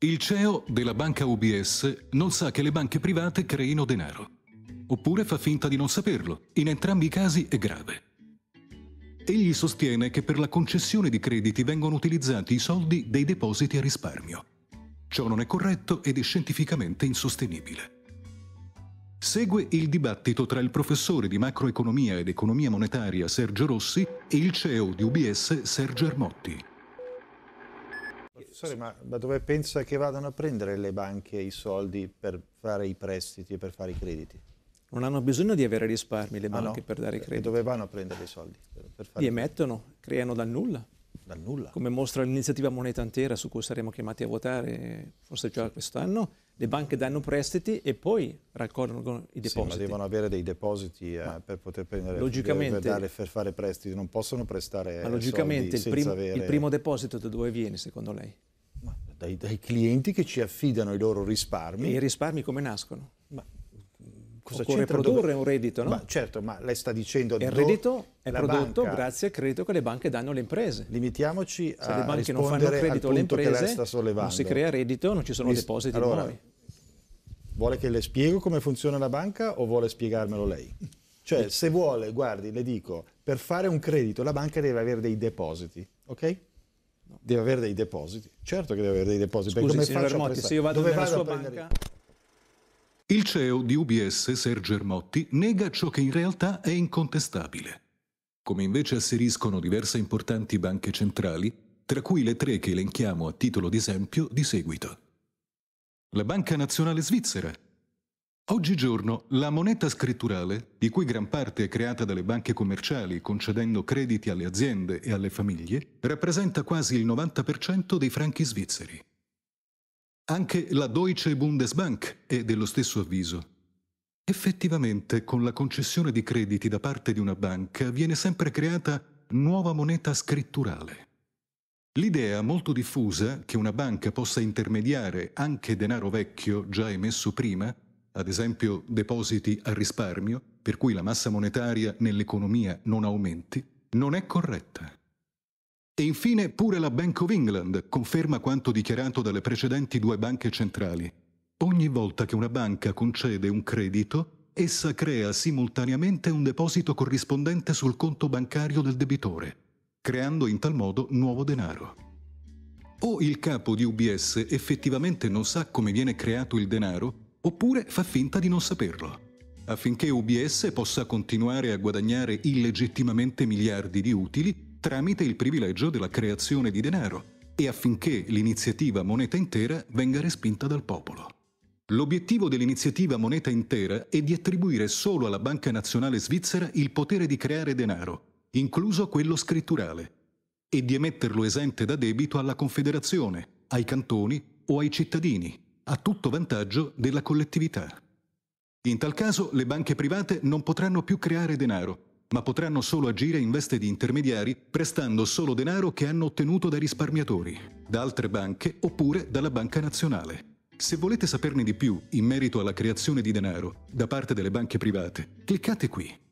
Il CEO della banca UBS non sa che le banche private creino denaro, oppure fa finta di non saperlo. In entrambi i casi è grave. Egli sostiene che per la concessione di crediti vengono utilizzati i soldi dei depositi a risparmio. Ciò non è corretto ed è scientificamente insostenibile. Segue il dibattito tra il professore di macroeconomia ed economia monetaria Sergio Rossi e il CEO di UBS Sergio Armotti. Professore, ma da dove pensa che vadano a prendere le banche i soldi per fare i prestiti e per fare i crediti? Non hanno bisogno di avere risparmi le banche ah, no? per dare i crediti. E dove vanno a prendere i soldi? Per, per Li emettono, creano dal nulla. Dal nulla. Come mostra l'iniziativa moneta intera su cui saremo chiamati a votare forse già sì. quest'anno, le banche danno prestiti e poi raccolgono i depositi. Sì, ma devono avere dei depositi eh, per poter prendere logicamente, per, dare, per fare prestiti, non possono prestare ma logicamente il, prim avere... il primo deposito da dove viene secondo lei? dai, dai, clienti che ci affidano i loro risparmi. E i risparmi come nascono? Ma mm, cosa Occorre produrre dove... un reddito, no? Ma certo, ma lei sta dicendo... Il reddito è prodotto banca... grazie al credito che le banche danno alle imprese. Limitiamoci a Se le banche non fanno credito alle imprese, non si crea reddito, non ci sono Ris- depositi allora, nuovi. Vuole che le spiego come funziona la banca o vuole spiegarmelo lei? Cioè, se vuole, guardi, le dico, per fare un credito la banca deve avere dei depositi, ok? Deve avere dei depositi. Certo che deve avere dei depositi. Scusi, perché come Ermotti, se io vado Dove nella vado sua banca... Il CEO di UBS, Sergio Ermotti, nega ciò che in realtà è incontestabile. Come invece asseriscono diverse importanti banche centrali, tra cui le tre che elenchiamo a titolo di esempio di seguito. La Banca Nazionale Svizzera, Oggigiorno la moneta scritturale, di cui gran parte è creata dalle banche commerciali concedendo crediti alle aziende e alle famiglie, rappresenta quasi il 90% dei franchi svizzeri. Anche la Deutsche Bundesbank è dello stesso avviso. Effettivamente, con la concessione di crediti da parte di una banca viene sempre creata nuova moneta scritturale. L'idea molto diffusa che una banca possa intermediare anche denaro vecchio già emesso prima ad esempio depositi a risparmio, per cui la massa monetaria nell'economia non aumenti, non è corretta. E infine pure la Bank of England conferma quanto dichiarato dalle precedenti due banche centrali. Ogni volta che una banca concede un credito, essa crea simultaneamente un deposito corrispondente sul conto bancario del debitore, creando in tal modo nuovo denaro. O il capo di UBS effettivamente non sa come viene creato il denaro, oppure fa finta di non saperlo, affinché UBS possa continuare a guadagnare illegittimamente miliardi di utili tramite il privilegio della creazione di denaro e affinché l'iniziativa moneta intera venga respinta dal popolo. L'obiettivo dell'iniziativa moneta intera è di attribuire solo alla Banca Nazionale Svizzera il potere di creare denaro, incluso quello scritturale, e di emetterlo esente da debito alla Confederazione, ai cantoni o ai cittadini, a tutto vantaggio della collettività. In tal caso le banche private non potranno più creare denaro, ma potranno solo agire in veste di intermediari prestando solo denaro che hanno ottenuto dai risparmiatori, da altre banche oppure dalla Banca Nazionale. Se volete saperne di più in merito alla creazione di denaro da parte delle banche private, cliccate qui.